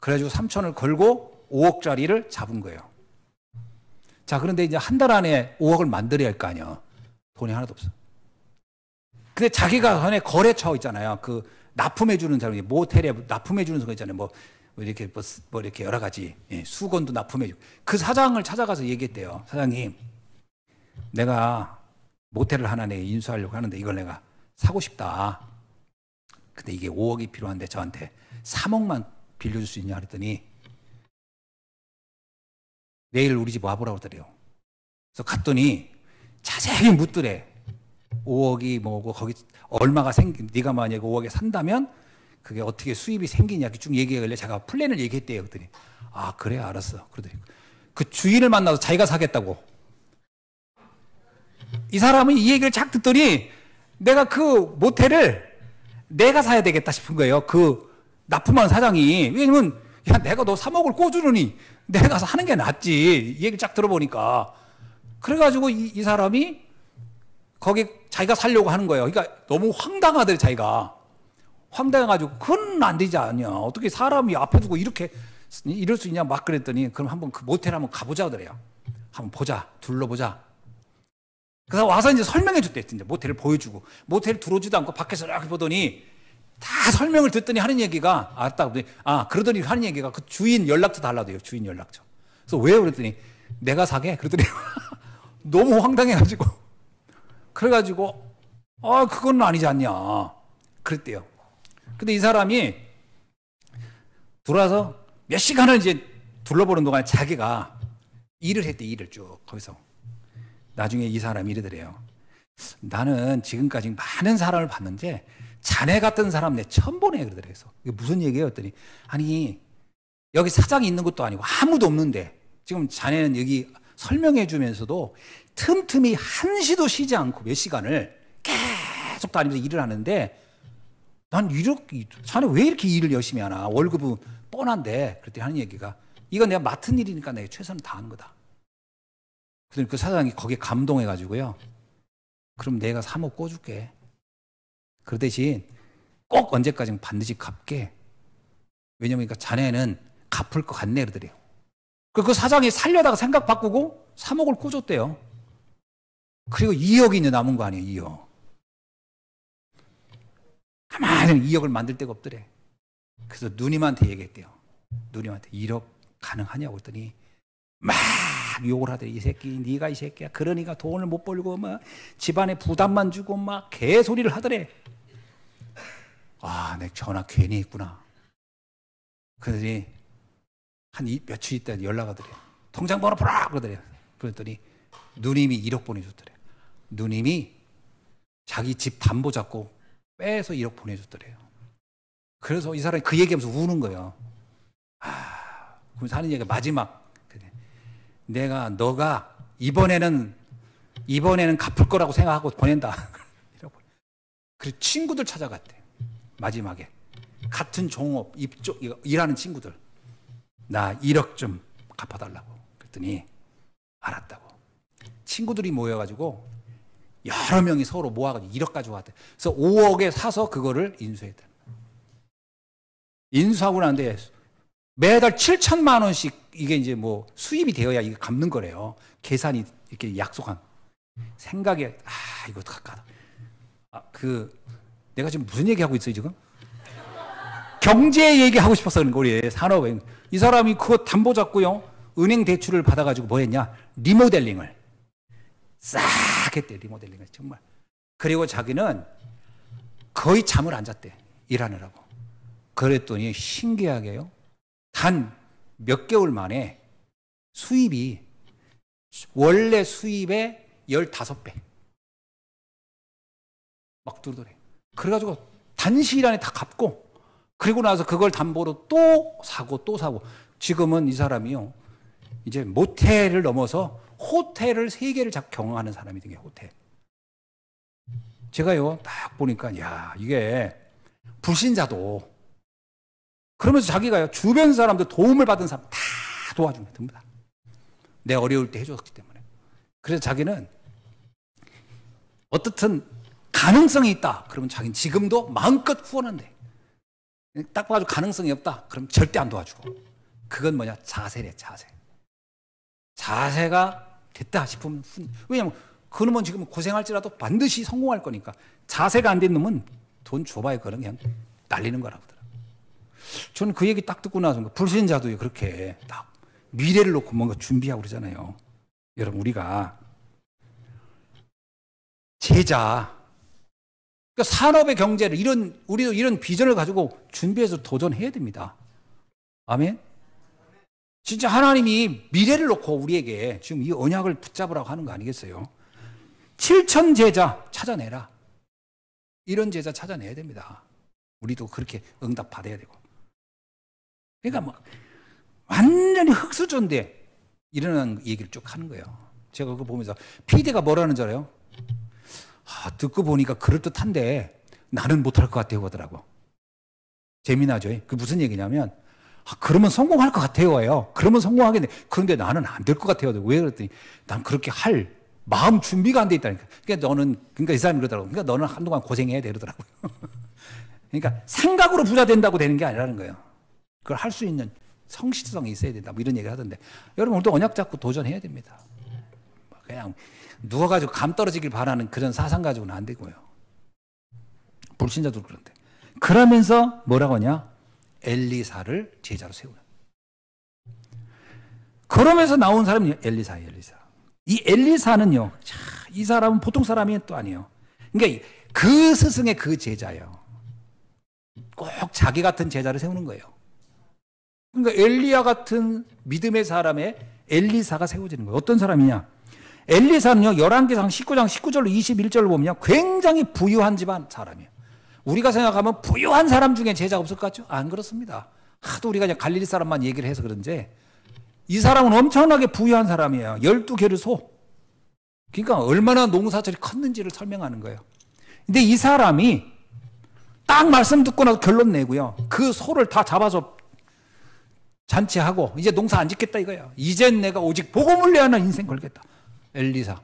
그래가지고 3천을 걸고 5억짜리를 잡은 거예요. 자, 그런데 이제 한 달 안에 5억을 만들어야 할 거 아니야. 돈이 하나도 없어. 근데 자기가 전에 거래처 있잖아요. 그 납품해주는 사람이 모텔에 납품해주는 사람 있잖아요. 뭐뭐 이렇게 뭐, 뭐 이렇게 여러 가지 예, 수건도 납품해주고 그 사장을 찾아가서 얘기했대요. 사장님, 내가 모텔을 하나 내 인수하려고 하는데 이걸 내가 사고 싶다. 근데 이게 5억이 필요한데 저한테 3억만 빌려줄 수 있냐 그랬더니 내일 우리 집 와보라고 그러더래요. 그래서 갔더니 자세히 묻더래. 5억이 뭐고 거기 얼마가 생 네가 만약에 5억에 산다면 그게 어떻게 수입이 생기냐 그쭉 얘기하길래 제가 플랜을 얘기했대요. 그랬더니 아 그래 알았어. 그러더니 그 주인을 만나서 자기가 사겠다고. 이 사람은 이 얘기를 쫙 듣더니 내가 그 모텔을 내가 사야 되겠다 싶은 거예요. 그 납품한 사장이 왜냐면 야 내가 너 3억을 꿔주느니 내가 사는 게 낫지. 얘기를 쫙 들어보니까 그래가지고 이, 이 사람이 거기 자기가 살려고 하는 거예요. 그러니까 너무 황당하더래 자기가. 황당해가지고 그건 안 되지 않냐. 어떻게 사람이 앞에 두고 이렇게 이럴 수 있냐 막 그랬더니 그럼 한번 그 모텔 한번 가보자 그래요. 한번 보자 둘러보자. 그래서 와서 이제 설명해 줬대. 이제 모텔을 보여주고 모텔 들어오지도 않고 밖에서 이렇게 보더니 다 설명을 듣더니 하는 얘기가 아딱 아 그러더니 하는 얘기가 그 주인 연락처 달라도요 주인 연락처. 그래서 왜 그랬더니 내가 사게 그러더니 너무 황당해가지고 그래가지고 아 그건 아니지 않냐 그랬대요. 근데 이 사람이 돌아서 몇 시간을 이제 둘러보는 동안 자기가 일을 했대, 일을 쭉 거기서. 나중에 이 사람이 이러더래요. 나는 지금까지 많은 사람을 봤는데 자네 같은 사람 내 처음 보네 그러더래요. 이게 무슨 얘기예요? 했더니 아니 여기 사장이 있는 것도 아니고 아무도 없는데 지금 자네는 여기 설명해 주면서도 틈틈이 한시도 쉬지 않고 몇 시간을 계속 다니면서 일을 하는데 난 이렇게 자네 왜 이렇게 일을 열심히 하나 월급은 뻔한데 그랬더니 하는 얘기가 이건 내가 맡은 일이니까 내가 최선을 다하는 거다. 그랬더니 그 사장이 거기에 감동해가지고요. 그럼 내가 사억 꿔줄게. 그 대신 꼭 언제까지는 반드시 갚게. 왜냐면 그러니까 자네는 갚을 것 같네 그러더래요. 그, 그 사장이 살려다가 생각 바꾸고 3억을 꿔줬대요. 그리고 2억이 이제 남은 거 아니에요, 2억. 가만히 2억을 만들 데가 없더래. 그래서 누님한테 얘기했대요. 누님한테 1억 가능하냐고 했더니 막 욕을 하더래. 이 새끼, 네가 이 새끼야. 그러니까 돈을 못 벌고 막 뭐 집안에 부담만 주고 막 개소리를 하더래. 아, 내 전화 괜히 했구나. 그러더니 한 이, 며칠 있다 연락 하더래. 통장 번호 보라! 그러더래. 그랬더니 누님이 1억 보내줬더래. 누님이 자기 집 담보 잡고 빼서 1억 보내줬더래요. 그래서 이 사람이 그 얘기하면서 우는 거예요. 아, 그래서 하는 얘기가 마지막. 그래. 내가, 너가 이번에는, 이번에는 갚을 거라고 생각하고 보낸다. 그리고 친구들 찾아갔대. 마지막에. 같은 종업, 입쪽, 일하는 친구들. 나 1억 좀 갚아달라고. 그랬더니, 알았다고. 친구들이 모여가지고 여러 명이 서로 모아가지고 1억가지 왔대. 그래서 5억에 사서 그거를 인수했다. 인수하고 난 뒤에 매달 7천만 원씩 이게 이제 뭐 수입이 되어야 이게 갚는 거래요. 계산이 이렇게 약속한. 생각에, 아, 이거 어떡할까. 아, 그, 내가 지금 무슨 얘기하고 있어요, 지금? 경제 얘기하고 싶어서 그런 거, 우리 산업은. 이 사람이 그거 담보 잡고요. 은행 대출을 받아가지고 뭐 했냐? 리모델링을. 싹 잘했대 리모델링을 정말. 그리고 자기는 거의 잠을 안 잤대 일하느라고. 그랬더니 신기하게요. 단 몇 개월 만에 수입이 원래 수입의 15배. 막 뚫더래. 그래가지고 단시일 안에 다 갚고 그리고 나서 그걸 담보로 또 사고 또 사고 지금은 이 사람이요 이제 모텔을 넘어서 호텔을 세 개를 경험하는 사람이 된게 호텔. 제가요 딱 보니까 야 이게 불신자도 그러면서 자기가요 주변 사람들 도움을 받은 사람 다 도와주면 됩니다. 내 어려울 때 해줬기 때문에. 그래서 자기는 어떻든 가능성이 있다. 그러면 자기는 지금도 마음껏 후원한대. 딱 봐도 가능성이 없다. 그럼 절대 안 도와주고. 그건 뭐냐? 자세래, 자세. 자세가 됐다 싶으면 훈. 왜냐면 그 놈은 지금 고생할지라도 반드시 성공할 거니까 자세가 안 된 놈은 돈 줘봐야 그런 그냥 날리는 거라고 하더라. 저는 그 얘기 딱 듣고 나서 불신자도 그렇게 딱 미래를 놓고 뭔가 준비하고 그러잖아요. 여러분 우리가 제자 그러니까 산업의 경제를 이런 우리도 이런 비전을 가지고 준비해서 도전해야 됩니다. 아멘. 진짜 하나님이 미래를 놓고 우리에게 지금 이 언약을 붙잡으라고 하는 거 아니겠어요? 7천 제자 찾아내라. 이런 제자 찾아내야 됩니다. 우리도 그렇게 응답 받아야 되고. 그러니까 뭐 완전히 흑수전대 이러는 얘기를 쭉 하는 거예요. 제가 그거 보면서 피디가 뭐라는 줄 알아요? 아, 듣고 보니까 그럴듯한데 나는 못할 것 같아요 그러더라고. 재미나죠? 그 무슨 얘기냐면 아, 그러면 성공할 것 같아요. 그러면 성공하겠네. 그런데 나는 안 될 것 같아요. 왜 그랬더니 난 그렇게 할 마음 준비가 안 돼 있다니까. 그러니까 너는 그러니까 이 사람이 그러더라고. 그러니까 너는 한동안 고생해야 되더라고요. 그러니까 생각으로 부자 된다고 되는 게 아니라는 거예요. 그걸 할 수 있는 성실성이 있어야 된다. 뭐 이런 얘기를 하던데 여러분 오늘도 언약 잡고 도전해야 됩니다. 그냥 누워 가지고 감 떨어지길 바라는 그런 사상 가지고는 안 되고요. 불신자도 그런데. 그러면서 뭐라고 하냐? 엘리사를 제자로 세우는. 그러면서 나온 사람이 엘리사 엘리사. 이 엘리사는요, 자, 이 사람은 보통 사람이 또 아니에요. 그러니까 그 스승의 그 제자예요. 꼭 자기 같은 제자를 세우는 거예요. 그러니까 엘리야 같은 믿음의 사람의 엘리사가 세워지는 거예요. 어떤 사람이냐? 엘리사는요, 11기상 19장 19절로 21절로 보면 굉장히 부유한 집안 사람이에요. 우리가 생각하면 부유한 사람 중에 제자 없을 것 같죠? 안 그렇습니다. 하도 우리가 그냥 갈릴리 사람만 얘기를 해서 그런지 이 사람은 엄청나게 부유한 사람이에요. 열두 개를 소. 그러니까 얼마나 농사철이 컸는지를 설명하는 거예요. 근데 이 사람이 딱 말씀 듣고 나서 결론 내고요. 그 소를 다 잡아서 잔치하고 이제 농사 안 짓겠다 이거예요. 이젠 내가 오직 복음을 위하는 인생 걸겠다. 엘리사.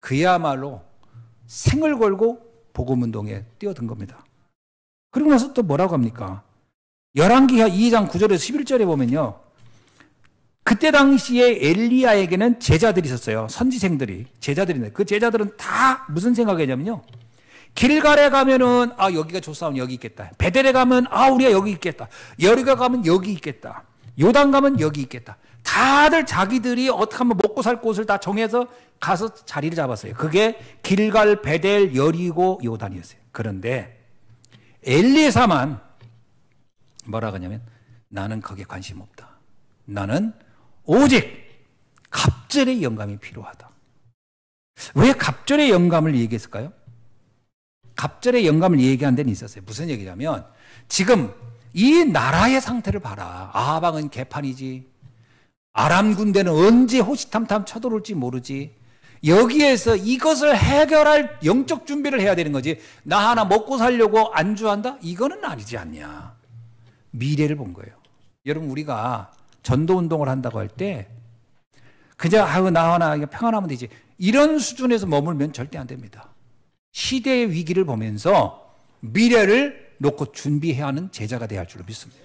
그야말로 생을 걸고 복음 운동에 뛰어든 겁니다. 그리고 나서 또 뭐라고 합니까? 열왕기하 2장 9절에서 11절에 보면요. 그때 당시에 엘리야에게는 제자들이 있었어요. 선지생들이 제자들인데 그 제자들은 다 무슨 생각이냐면요. 길가에 가면은 아 여기가 조사면 여기 있겠다. 베델에 가면 아 우리가 여기 있겠다. 여리가 가면 여기 있겠다. 요단 가면 여기 있겠다. 다들 자기들이 어떻게 하면 먹고 살 곳을 다 정해서 가서 자리를 잡았어요. 그게 길갈, 베델, 여리고 요단이었어요. 그런데 엘리사만 뭐라 그러냐면 나는 거기에 관심 없다. 나는 오직 갑절의 영감이 필요하다. 왜 갑절의 영감을 얘기했을까요? 갑절의 영감을 얘기한 데는 있었어요. 무슨 얘기냐면 지금 이 나라의 상태를 봐라. 아방은 개판이지. 아람 군대는 언제 호시탐탐 쳐들어올지 모르지. 여기에서 이것을 해결할 영적 준비를 해야 되는 거지. 나 하나 먹고 살려고 안주한다? 이거는 아니지 않냐. 미래를 본 거예요. 여러분, 우리가 전도 운동을 한다고 할 때, 그냥, 아유, 나 하나 평안하면 되지. 이런 수준에서 머물면 절대 안 됩니다. 시대의 위기를 보면서 미래를 놓고 준비해야 하는 제자가 돼야 할 줄로 믿습니다.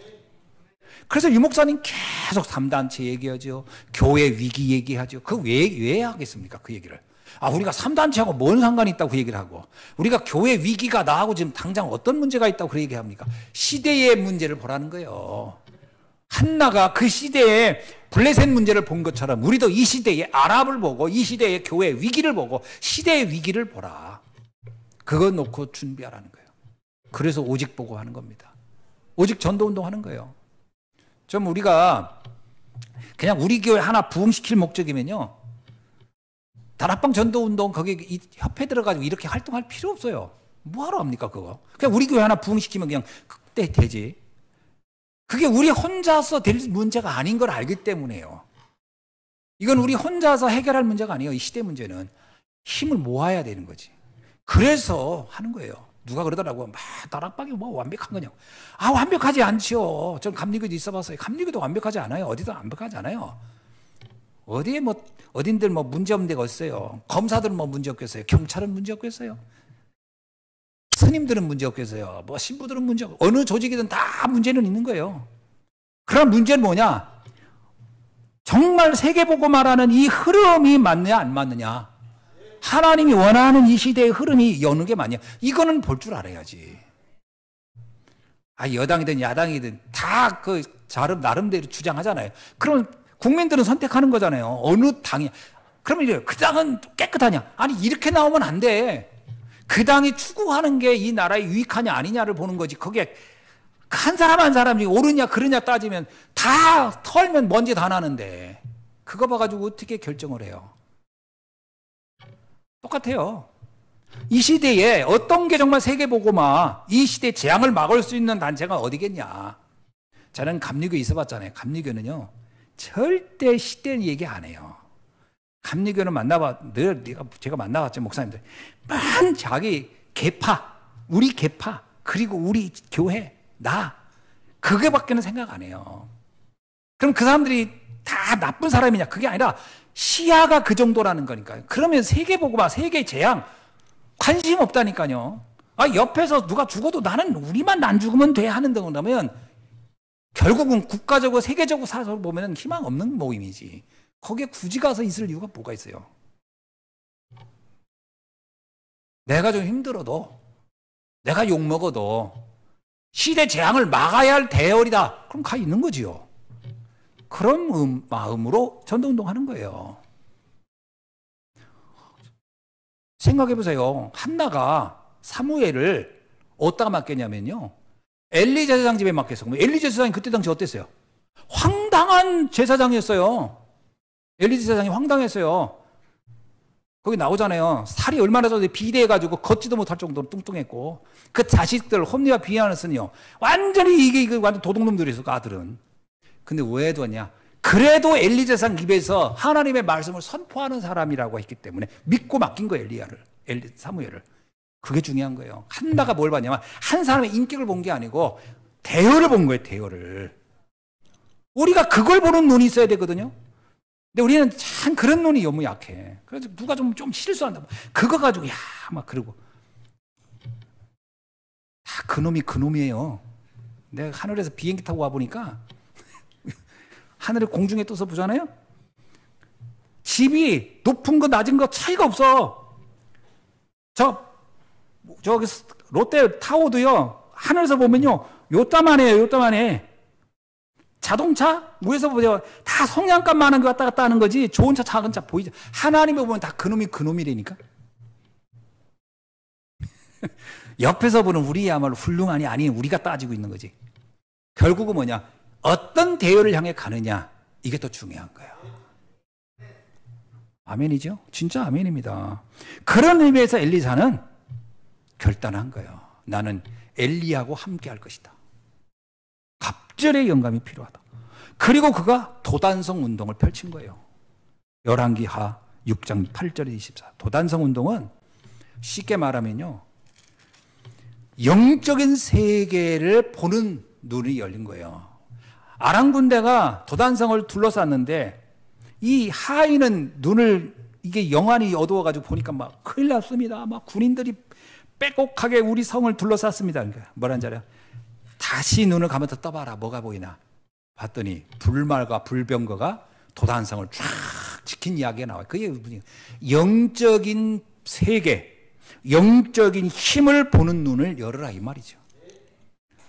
그래서 유목사님 계속 3단체 얘기하죠. 교회 위기 얘기하죠. 그 왜, 왜 하겠습니까? 그 얘기를. 아, 우리가 3단체하고 뭔 상관이 있다고 그 얘기를 하고, 우리가 교회 위기가 나하고 지금 당장 어떤 문제가 있다고 그 얘기합니까? 시대의 문제를 보라는 거예요. 한나가 그 시대에 블레셋 문제를 본 것처럼 우리도 이 시대의 아랍을 보고 이 시대의 교회 위기를 보고 시대의 위기를 보라. 그거 놓고 준비하라는 거예요. 그래서 오직 보고 하는 겁니다. 오직 전도 운동 하는 거예요. 좀 우리가 그냥 우리 교회 하나 부흥시킬 목적이면요. 다락방 전도 운동 거기 협회 들어가지고 이렇게 활동할 필요 없어요. 뭐하러 합니까 그거? 그냥 우리 교회 하나 부흥시키면 그냥 그때 되지. 그게 우리 혼자서 될 문제가 아닌 걸 알기 때문에요. 이건 우리 혼자서 해결할 문제가 아니에요. 이 시대 문제는 힘을 모아야 되는 거지. 그래서 하는 거예요. 누가 그러더라고. 요막 다락방이 뭐 완벽한 거냐고. 아, 완벽하지 않죠요전 감리교도 있어 봤어요. 감리교도 완벽하지 않아요. 어디도 완벽하지 않아요. 어디에 뭐, 어딘들 뭐 문제 없는 데가 있어요. 검사들은 뭐 문제 없겠어요. 경찰은 문제 없겠어요. 스님들은 문제 없겠어요. 뭐 신부들은 문제 없 어느 조직이든 다 문제는 있는 거예요. 그럼 문제는 뭐냐? 정말 세계보고 말하는 이 흐름이 맞느냐, 안 맞느냐? 하나님이 원하는 이 시대의 흐름이 여느 게 맞냐? 이거는 볼 줄 알아야지. 아, 여당이든 야당이든 다 그 자름 나름대로 주장하잖아요. 그럼 국민들은 선택하는 거잖아요. 어느 당이 그러면 이래요. 그 당은 깨끗하냐? 아니 이렇게 나오면 안 돼. 그 당이 추구하는 게 이 나라에 유익하냐 아니냐를 보는 거지. 그게 한 사람 한 사람이 옳으냐 그르냐 따지면 다 털면 먼지 다 나는데 그거 봐가지고 어떻게 결정을 해요? 똑같아요. 이 시대에 어떤 게 정말 세계보고마 이 시대의 재앙을 막을 수 있는 단체가 어디겠냐. 저는 감리교 있어 봤잖아요. 감리교는요. 절대 시대 얘기 안 해요. 감리교는 만나봐 늘 내가 제가 만나봤죠 목사님들 만 자기 개파 우리 개파 그리고 우리 교회 나 그게밖에는 생각 안 해요. 그럼 그 사람들이 다 나쁜 사람이냐? 그게 아니라 시야가 그 정도라는 거니까요. 그러면 세계 보고 봐. 세계 재앙 관심 없다니까요. 아, 옆에서 누가 죽어도 나는 우리만 안 죽으면 돼 하는 등으로면 결국은 국가적으로 세계적으로 사서 보면 희망 없는 모임이지. 거기에 굳이 가서 있을 이유가 뭐가 있어요? 내가 좀 힘들어도, 내가 욕먹어도, 시대 재앙을 막아야 할 대열이다. 그럼 가 있는 거지요. 그런 음, 마음으로 전도운동하는 거예요. 생각해 보세요. 한나가 사무엘을 어디다가 맡겼냐면요. 엘리 제사장 집에 맡겼어. 그 엘리 제사장이 그때 당시 어땠어요? 황당한 제사장이었어요. 엘리 제사장이 황당했어요. 거기 나오잖아요. 살이 얼마나 쪄서 비대해가지고 걷지도 못할 정도로 뚱뚱했고 그 자식들 홈리와 비하는스는요 하 완전히 이게 이거 완전 도둑놈들이었어 그 아들은. 근데 왜 뒀냐? 그래도 엘리제상 입에서 하나님의 말씀을 선포하는 사람이라고 했기 때문에 믿고 맡긴 거예요 엘리야를, 엘리, 사무엘을. 그게 중요한 거예요. 한나가 뭘 봤냐면 한 사람의 인격을 본 게 아니고 대열을 본 거예요, 대열을. 우리가 그걸 보는 눈이 있어야 되거든요. 근데 우리는 참 그런 눈이 너무 약해. 그래서 누가 좀, 좀 실수한다. 그거 가지고, 야, 막 그러고. 다 그놈이 그놈이에요. 내가 하늘에서 비행기 타고 와보니까 하늘의 공중에 떠서 보잖아요? 집이 높은 거 낮은 거 차이가 없어. 저, 저기 롯데 타워도요, 하늘에서 보면요, 요따만 해요, 요따만 해. 자동차? 위에서 보세요. 다성냥감 많은 거 왔다 갔다 하는 거지, 좋은 차, 작은 차 보이죠. 하나님을 보면 다 그놈이 그놈이라니까. 옆에서 보는 우리야말로 훌륭하니 아니 우리가 따지고 있는 거지. 결국은 뭐냐? 어떤 대열을 향해 가느냐 이게 더 중요한 거예요. 아멘이죠? 진짜 아멘입니다. 그런 의미에서 엘리사는 결단한 거예요. 나는 엘리하고 함께 할 것이다. 갑절의 영감이 필요하다. 그리고 그가 도단성 운동을 펼친 거예요. 열왕기하 6장 8절에 24. 도단성 운동은 쉽게 말하면요. 영적인 세계를 보는 눈이 열린 거예요. 아랑 군대가 도단성을 둘러쌌는데 이 하인은 눈을 이게 영안이 어두워가지고 보니까 막 큰일 났습니다. 막 군인들이 빼곡하게 우리 성을 둘러쌌습니다. 그러니까 뭐라는 자야 다시 눈을 감아서 떠봐라. 뭐가 보이나? 봤더니 불말과 불병거가 도단성을 쫙 지킨 이야기가 나와요. 그게 영적인 세계, 영적인 힘을 보는 눈을 열어라 이 말이죠.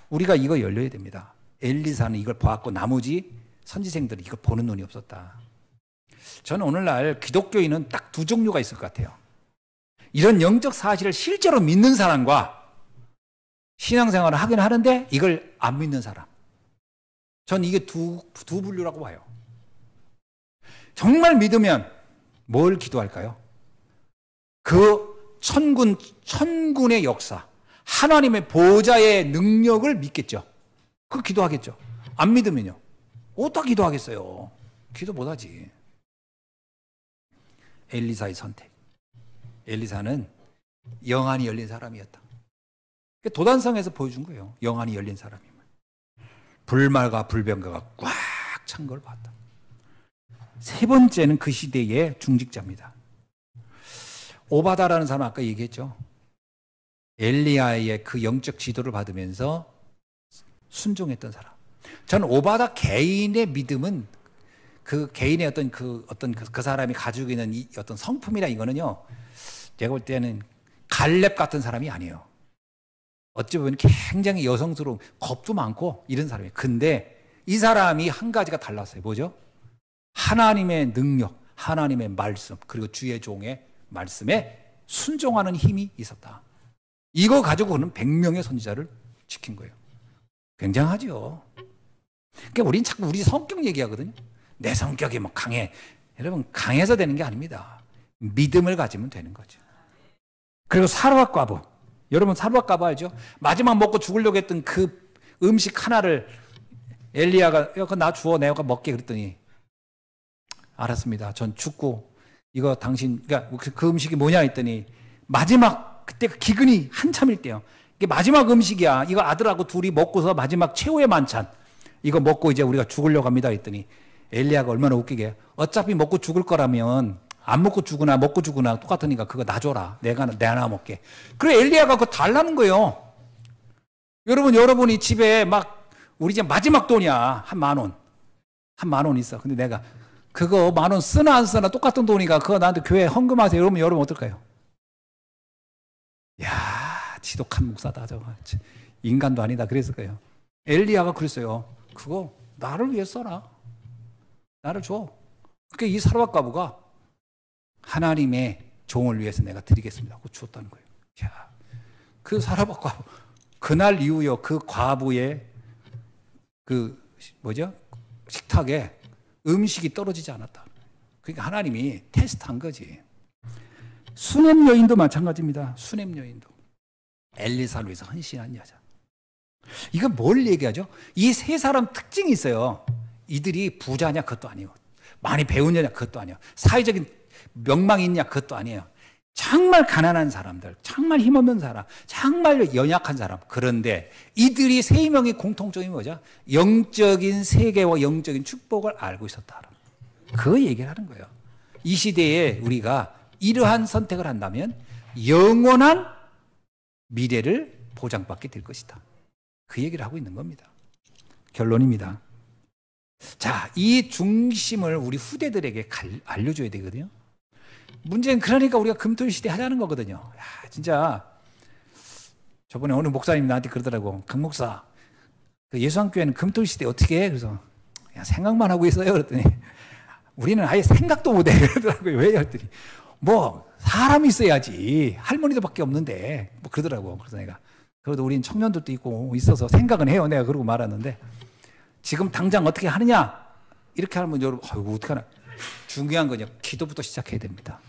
우리가 이거 열려야 됩니다. 엘리사는 이걸 보았고 나머지 선지생들은 이걸 보는 눈이 없었다. 저는 오늘날 기독교인은 딱 두 종류가 있을 것 같아요. 이런 영적 사실을 실제로 믿는 사람과 신앙생활을 하긴 하는데 이걸 안 믿는 사람. 전 이게 두, 두 분류라고 봐요. 정말 믿으면 뭘 기도할까요? 그 천군, 천군의 역사, 하나님의 보좌의 능력을 믿겠죠. 그 기도하겠죠. 안 믿으면요. 어떻게 기도하겠어요? 기도 못하지. 엘리사의 선택. 엘리사는 영안이 열린 사람이었다. 도단성에서 보여준 거예요. 영안이 열린 사람이면 불말과 불변과가꽉 찬 걸 봤다. 세 번째는 그 시대의 중직자입니다. 오바다라는 사람 아까 얘기했죠. 엘리아의그 영적 지도를 받으면서 순종했던 사람. 저는 오바다 개인의 믿음은 그 개인의 어떤 그 어떤 그, 그 사람이 가지고 있는 이 어떤 성품이라 이거는요. 제가 볼 때는 갈렙 같은 사람이 아니에요. 어찌 보면 굉장히 여성스러운 겁도 많고 이런 사람이에요. 근데 이 사람이 한 가지가 달랐어요. 뭐죠? 하나님의 능력, 하나님의 말씀, 그리고 주의 종의 말씀에 순종하는 힘이 있었다. 이거 가지고 는 100명의 선지자를 지킨 거예요. 굉장하죠. 그러니까 우린 자꾸 우리 성격 얘기하거든요. 내 성격이 뭐 강해. 여러분, 강해서 되는 게 아닙니다. 믿음을 가지면 되는 거죠. 그리고 사르밧 과부. 여러분 사르밧 과부 알죠? 마지막 먹고 죽으려고 했던 그 음식 하나를 엘리야가 야, 그나 주어 내가 먹게 그랬더니 알았습니다. 전 죽고 이거 당신 그러니까 그, 그 음식이 뭐냐 했더니 마지막 그때 그 기근이 한참일 때요. 이게 마지막 음식이야. 이거 아들하고 둘이 먹고서 마지막 최후의 만찬. 이거 먹고 이제 우리가 죽으려고 합니다. 했더니 엘리야가 얼마나 웃기게 어차피 먹고 죽을 거라면 안 먹고 죽으나 먹고 죽으나 똑같으니까 그거 놔줘라. 내가 내나 먹게. 그래 엘리야가 그거 달라는 거예요. 여러분 여러분이 집에 막 우리 이제 마지막 돈이야 한 만 원. 한 만 원 있어. 근데 내가 그거 만 원 쓰나 안 쓰나 똑같은 돈이니까 그거 나한테 교회 헌금하세요. 여러분 여러분 어떨까요? 야 지독한 목사다 저 인간도 아니다 그래서 그래요. 엘리야가 그랬어요. 그거 나를 위해 써라. 나를 줘. 그러니까 이 사르밧 가부가 하나님의 종을 위해서 내가 드리겠습니다 하고 주었다는 거예요. 야, 그 사르밧 가부 그날 이후요 그 과부의 그 뭐죠 식탁에 음식이 떨어지지 않았다. 그러니까 하나님이 테스트한 거지. 수냄 여인도 마찬가지입니다. 수냄 여인도 엘리사위 해서 헌신한 여자. 이건 뭘 얘기하죠? 이 세 사람 특징이 있어요. 이들이 부자냐? 그것도 아니고. 많이 배운 여자? 그것도 아니에요. 사회적인 명망이 있냐? 그것도 아니에요. 정말 가난한 사람들, 정말 힘없는 사람, 정말 연약한 사람. 그런데 이들이 세 명의 공통점이 뭐죠? 영적인 세계와 영적인 축복을 알고 있었다. 그 얘기를 하는 거예요. 이 시대에 우리가 이러한 선택을 한다면 영원한 미래를 보장받게 될 것이다. 그 얘기를 하고 있는 겁니다. 결론입니다. 자, 이 중심을 우리 후대들에게 갈, 알려줘야 되거든요. 문제는 그러니까 우리가 금토일 시대 하자는 거거든요. 야, 진짜 저번에 어느 목사님 나한테 그러더라고. 강 목사, 그 예수한교회는 금토일 시대 어떻게 해? 그래서 야, 생각만 하고 있어요. 그랬더니 우리는 아예 생각도 못해. 그러더라고요. 왜? 그랬더니 뭐 사람이 있어야지. 할머니도밖에 없는데. 뭐 그러더라고. 그래서 내가. 그래도 우린 청년들도 있고 있어서 생각은 해요. 내가 그러고 말았는데. 지금 당장 어떻게 하느냐? 이렇게 하면 여러분, 아이고, 어떡하나. 중요한 거냐. 기도부터 시작해야 됩니다.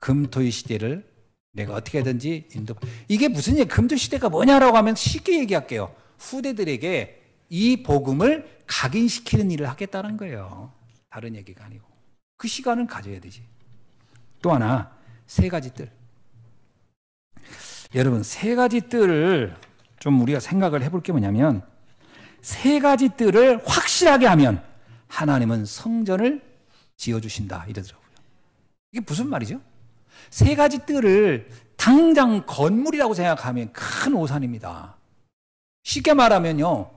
금토의 시대를 내가 어떻게 하든지 인도. 이게 무슨 얘기, 금토의 시대가 뭐냐라고 하면 쉽게 얘기할게요. 후대들에게 이 복음을 각인시키는 일을 하겠다는 거예요. 다른 얘기가 아니고. 그시간을 가져야 되지. 또 하나 세 가지 뜰. 여러분 세 가지 뜰을 좀 우리가 생각을 해볼 게 뭐냐면 세 가지 뜰을 확실하게 하면 하나님은 성전을 지어주신다 이러더라고요. 이게 무슨 말이죠? 세 가지 뜰을 당장 건물이라고 생각하면 큰 오산입니다. 쉽게 말하면요.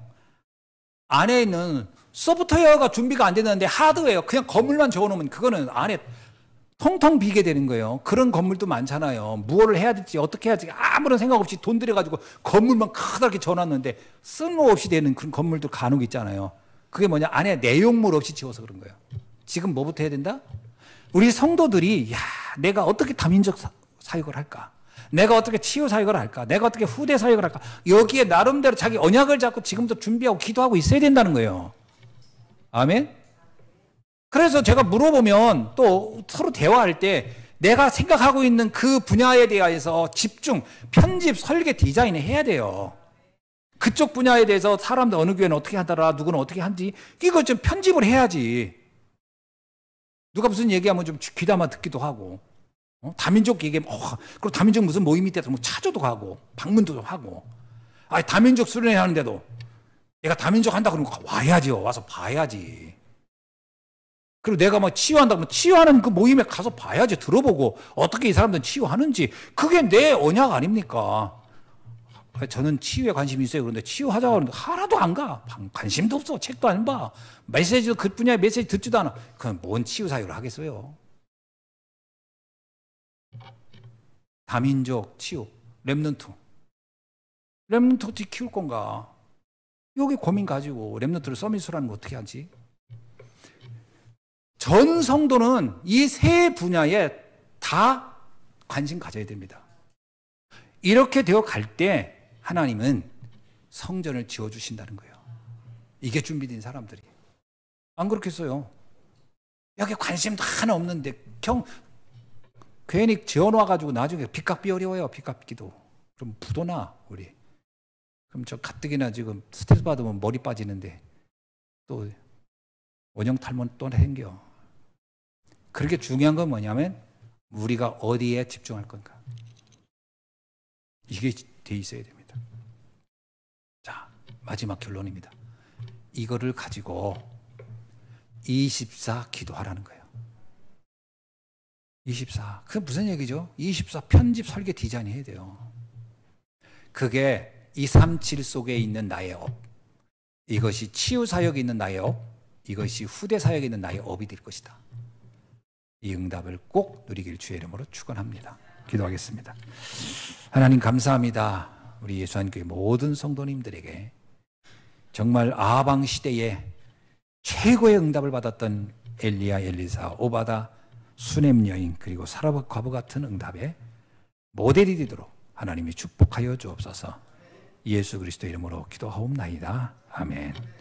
안에 있는 소프트웨어가 준비가 안 됐는데 하드웨어, 그냥 건물만 적어놓으면 그거는 안에 텅텅 비게 되는 거예요. 그런 건물도 많잖아요. 무엇을 해야 될지 어떻게 해야지 아무런 생각 없이 돈 들여가지고 건물만 커다랗게 전놨는데 쓸모없이 되는 그런 건물도 간혹 있잖아요. 그게 뭐냐 안에 내용물 없이 지워서 그런 거예요. 지금 뭐부터 해야 된다? 우리 성도들이 야 내가 어떻게 다민족 사역을 할까? 내가 어떻게 치유 사역을 할까? 내가 어떻게 후대 사역을 할까? 여기에 나름대로 자기 언약을 잡고 지금도 준비하고 기도하고 있어야 된다는 거예요. 아멘. 그래서 제가 물어보면 또 서로 대화할 때 내가 생각하고 있는 그 분야에 대해서 집중, 편집, 설계, 디자인을 해야 돼요. 그쪽 분야에 대해서 사람들 어느 교회는 어떻게 하더라, 누구는 어떻게 한지, 이거 좀 편집을 해야지. 누가 무슨 얘기하면 좀 귀담아 듣기도 하고, 어? 다민족 얘기하면, 어, 그리고 다민족 무슨 모임 이있대서뭐 찾아도 가고, 방문도 좀 하고, 아, 다민족 수련회 하는데도 내가 다민족 한다 그러면 와야지 와서 봐야지. 그리고 내가 막 뭐 치유한다 그면 치유하는 그 모임에 가서 봐야지 들어보고 어떻게 이 사람들은 치유하는지 그게 내 언약 아닙니까? 아, 저는 치유에 관심이 있어요. 그런데 치유하자고 하는데 하나도 안 가. 관심도 없어. 책도 안 봐. 메시지도 그 분야의 메시지 듣지도 않아. 그럼 뭔 치유 사유를 하겠어요? 다민족 치유, 랩넌트. 랩넌트 어떻게 키울 건가? 여기 고민 가지고 랩넌트를 서밋으로 하는 거 어떻게 하지? 전 성도는 이 세 분야에 다 관심 가져야 됩니다. 이렇게 되어 갈 때 하나님은 성전을 지어주신다는 거예요. 이게 준비된 사람들이. 안 그렇겠어요. 여기 관심도 하나 없는데 경 괜히 지어놓아가지고 나중에 빚갚기 어려워요. 빚갚기도. 그럼 부도나 우리. 그럼 저 가뜩이나 지금 스트레스 받으면 머리 빠지는데 또 원형 탈모 또 생겨. 그렇게 중요한 건 뭐냐면 우리가 어디에 집중할 건가. 이게 돼 있어야 됩니다. 자, 마지막 결론입니다. 이거를 가지고 24 기도하라는 거예요. 24. 그게 무슨 얘기죠? 24 편집 설계 디자인 이 해야 돼요. 그게 이 3 7 속에 있는 나의 업. 이것이 치유 사역이 있는 나의 업. 이것이 후대 사역이 있는 나의 업이 될 것이다. 이 응답을 꼭 누리길 주의 이름으로 축원합니다. 기도하겠습니다. 하나님 감사합니다. 우리 예수한교회 모든 성도님들에게 정말 아방 시대에 최고의 응답을 받았던 엘리야, 엘리사, 오바다, 수냄 여인 그리고 사라박 과부 같은 응답에 모델이 되도록 하나님이 축복하여 주옵소서. 예수 그리스도 이름으로 기도하옵나이다. 아멘.